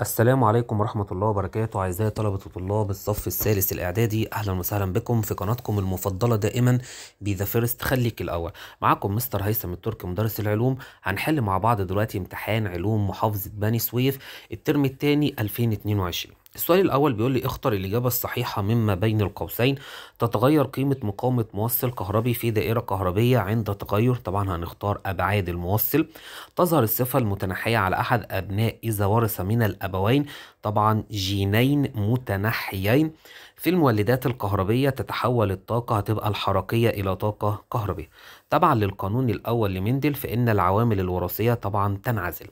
السلام عليكم ورحمة الله وبركاته أعزائي طلبة وطلاب الصف الثالث الإعدادي أهلا وسهلا بكم في قناتكم المفضلة دائما ذا فيرست خليك الأول معاكم مستر هيثم التركي مدرس العلوم هنحل مع بعض دلوقتي امتحان علوم محافظة بني سويف الترم الثاني 2022 السؤال الأول بيقول لي اختر الإجابة الصحيحة مما بين القوسين تتغير قيمة مقاومة موصل كهربي في دائرة كهربية عند تغير طبعا هنختار أبعاد الموصل تظهر الصفة المتنحية على أحد أبناء إذا ورث من الأبوين طبعا جينين متنحيين في المولدات الكهربية تتحول الطاقة هتبقى الحركية إلى طاقة كهربية طبعا للقانون الأول لمندل فإن العوامل الوراثية طبعا تنعزل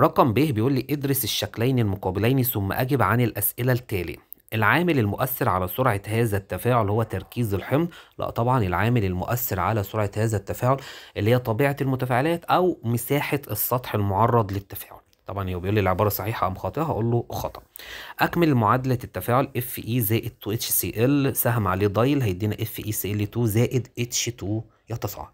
رقم ب بيقول لي ادرس الشكلين المقابلين ثم أجب عن الأسئلة التالية العامل المؤثر على سرعة هذا التفاعل هو تركيز الحمض لا طبعا العامل المؤثر على سرعة هذا التفاعل اللي هي طبيعة المتفاعلات أو مساحة السطح المعرض للتفاعل طبعا هو بيقول لي العبارة صحيحة أم خاطئة هقول له خطأ أكمل معادلة التفاعل اف اي زائد 2 اتش سي ال سهم عليه ضايل هيدينا اف اي سي ال 2 زائد اتش 2 يتصاعد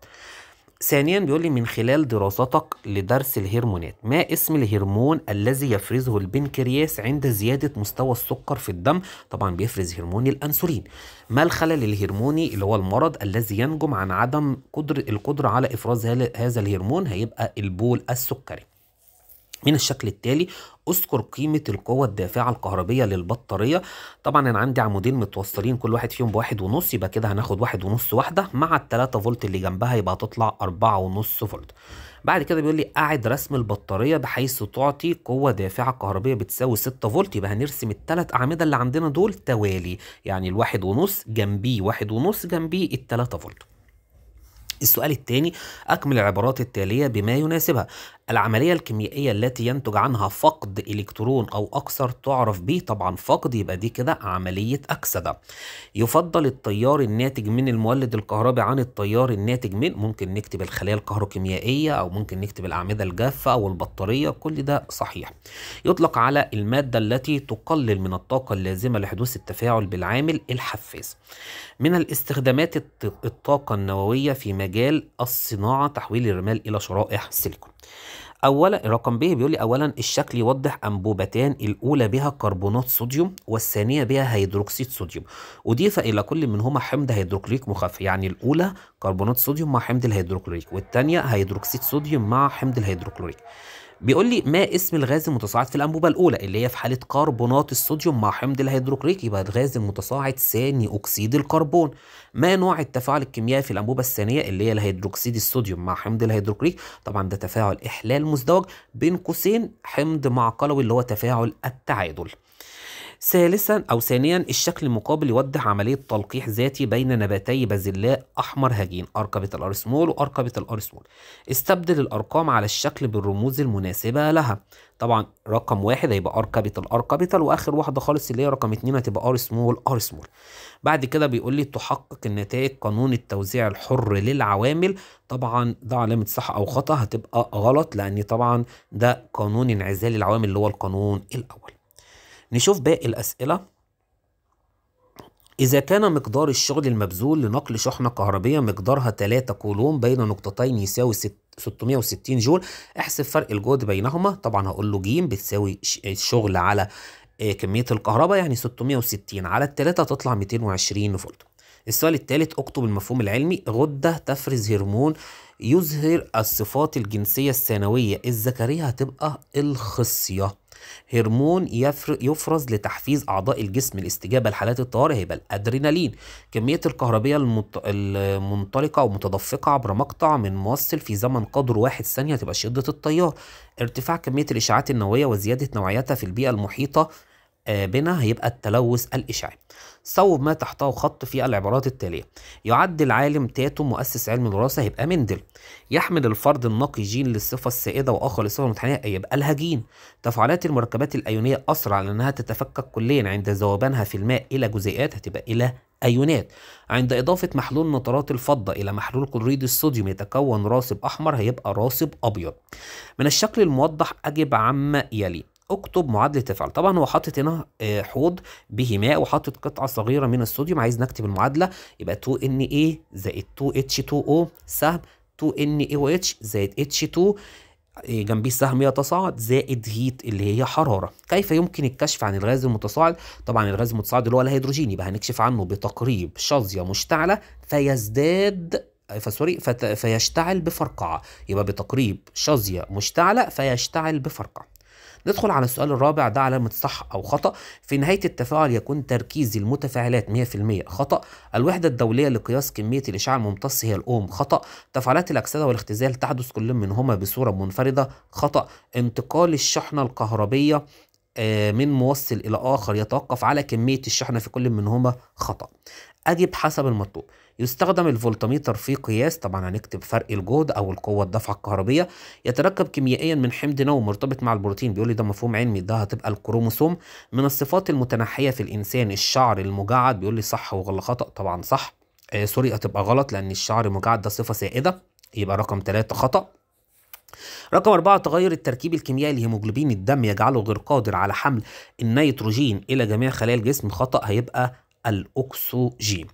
ثانيا بيقول لي من خلال دراستك لدرس الهرمونات ما اسم الهرمون الذي يفرزه البنكرياس عند زيادة مستوى السكر في الدم طبعا بيفرز هرمون الأنسولين ما الخلل الهرموني اللي هو المرض الذي ينجم عن عدم قدر القدرة على إفراز هذا الهرمون هيبقى البول السكري من الشكل التالي اذكر قيمة القوة الدافعة الكهربية للبطارية طبعا انا عندي عمودين متوصلين كل واحد فيهم بواحد ونص يبقى كده هناخد واحد ونص واحدة مع التلاتة فولت اللي جنبها يبقى تطلع اربعة ونص فولت بعد كده بيقول لي اعد رسم البطارية بحيث تعطي قوة دافعة كهربية بتساوي 6 فولت يبقى هنرسم التلات اعمدة اللي عندنا دول توالي يعني الواحد ونص جنبيه واحد ونص جنبيه التلاتة فولت السؤال الثاني أكمل العبارات التالية بما يناسبها العملية الكيميائية التي ينتج عنها فقد إلكترون أو أكثر تعرف به طبعا فقد يبقى دي كده عملية أكسدة يفضل التيار الناتج من المولد الكهربي عن التيار الناتج من ممكن نكتب الخلايا الكهروكيميائية أو ممكن نكتب الأعمدة الجافة أو البطارية كل ده صحيح يطلق على المادة التي تقلل من الطاقة اللازمة لحدوث التفاعل بالعامل الحفاز من الاستخدامات الطاقة النووية في مجال مجال الصناعة تحويل الرمال إلى شرائح سيليكون اولا رقم ب بيقول لي اولا الشكل يوضح انبوبتان الاولى بها كربونات صوديوم والثانيه بها هيدروكسيد صوديوم اضيف الى كل منهما حمض هيدروكليك مخفف يعني الاولى كربونات صوديوم مع حمض الهيدروكليك والثانيه هيدروكسيد صوديوم مع حمض الهيدروكليك بيقول لي ما اسم الغاز المتصاعد في الانبوبه الاولى اللي هي في حاله كربونات الصوديوم مع حمض الهيدروكريك يبقى الغاز المتصاعد ثاني اكسيد الكربون ما نوع التفاعل الكيميائي في الانبوبه الثانيه اللي هي الهيدروكسيد الصوديوم مع حمض الهيدروكريك طبعا ده تفاعل احلال مزدوج بين قوسين حمض مع قلوي اللي هو تفاعل التعادل ثالثا أو ثانيا الشكل المقابل يوضح عملية تلقيح ذاتي بين نباتي بازلاء أحمر هجين أركبة الأرسمول وأركبة الأرسمول استبدل الأرقام على الشكل بالرموز المناسبة لها طبعا رقم واحد هيبقى أركبة الأركبة واخر واحده خالص اللي هي رقم اتنين هتبقى ار سمول ار سمول بعد كده بيقول لي تحقق النتائج قانون التوزيع الحر للعوامل طبعا ده علامه صح او خطا هتبقى غلط لان طبعا ده قانون انعزال العوامل اللي هو القانون الاول نشوف باقي الأسئلة إذا كان مقدار الشغل المبذول لنقل شحنة كهربية مقدارها 3 كولوم بين نقطتين يساوي 660 جول احسب فرق الجهد بينهما طبعا هقول له ج بتساوي الشغل على آه، كمية الكهرباء يعني 660 على التلاتة تطلع 220 فولت السؤال الثالث اكتب المفهوم العلمي غدة تفرز هرمون يظهر الصفات الجنسية الثانوية الذكرية هتبقى الخصية هرمون يفرز لتحفيز أعضاء الجسم الاستجابة لحالات الطوارئ هيبقى الأدرينالين كمية الكهربية المط... المنطلقة ومتدفقة عبر مقطع من موصل في زمن قدر واحد ثانية تبقى شدة التيار ارتفاع كمية الإشعاعات النووية وزيادة نوعيتها في البيئة المحيطة بنا هيبقى التلوث الإشعاعي صوب ما تحته خط في العبارات التالية يعد العالم تاتو مؤسس علم الوراثة هيبقى مندل يحمل الفرد النقي جين للصفة السائدة وآخر للصفة المتحنية يبقى الهجين تفاعلات المركبات الأيونية أسرع لأنها تتفكك كليا عند ذوبانها في الماء إلى جزيئات هتبقى إلى أيونات عند إضافة محلول نترات الفضة إلى محلول كلوريد الصوديوم يتكون راسب أحمر هيبقى راسب أبيض من الشكل الموضح أجب عما يلي اكتب معادله تفاعل طبعا هو حاطط هنا آه، حوض به ماء وحاطط قطعه صغيره من الصوديوم عايز نكتب المعادله يبقى 2 Na زائد 2 H2O سهم 2 NaOH زائد H2 آه، جنبيه سهم يتصاعد زائد هيت اللي هي حراره كيف يمكن الكشف عن الغاز المتصاعد طبعا الغاز المتصاعد اللي هو الهيدروجين يبقى هنكشف عنه بتقريب شظيه مشتعله فيزداد آه، فسوري فيشتعل بفرقعه يبقى بتقريب شظيه مشتعله فيشتعل بفرقعه ندخل على السؤال الرابع ده علامة صح أو خطأ في نهاية التفاعل يكون تركيز المتفاعلات 100% خطأ الوحدة الدولية لقياس كمية الإشعاع الممتص هي الأوم خطأ تفاعلات الأكسدة والاختزال تحدث كل منهما بصورة منفردة خطأ انتقال الشحنة الكهربية آه، من موصل إلى آخر يتوقف على كمية الشحنة في كل منهما خطأ أجب حسب المطلوب يستخدم الفولتميتر في قياس طبعا هنكتب فرق الجهد أو القوة الدفعة الكهربية يتركب كيميائيا من حمض مرتبط مع البروتين بيقول لي ده مفهوم علمي ده هتبقى الكروموسوم من الصفات المتنحية في الإنسان الشعر المجعد بيقول لي صح ولا خطأ طبعا صح آه سوري هتبقى غلط لأن الشعر المجعد ده صفة سائدة يبقى رقم ثلاثة خطأ رقم أربعة تغير التركيب الكيميائي لهيموجلوبين الدم يجعله غير قادر على حمل النيتروجين إلى جميع خلايا الجسم خطأ هيبقى الأكسجين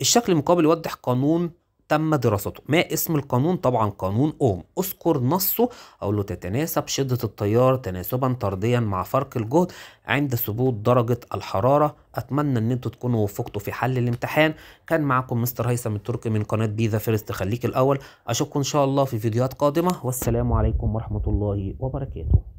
الشكل المقابل يوضح قانون تم دراسته ما اسم القانون طبعا قانون اوم اذكر نصه او له تتناسب شدة التيار تناسبا طرديا مع فرق الجهد عند ثبوت درجة الحرارة اتمنى ان انتوا تكونوا وفقتوا في حل الامتحان كان معكم مستر هيثم التركي من قناة بي ذا فيرست خليك الاول اشوفكم ان شاء الله في فيديوهات قادمة والسلام عليكم ورحمة الله وبركاته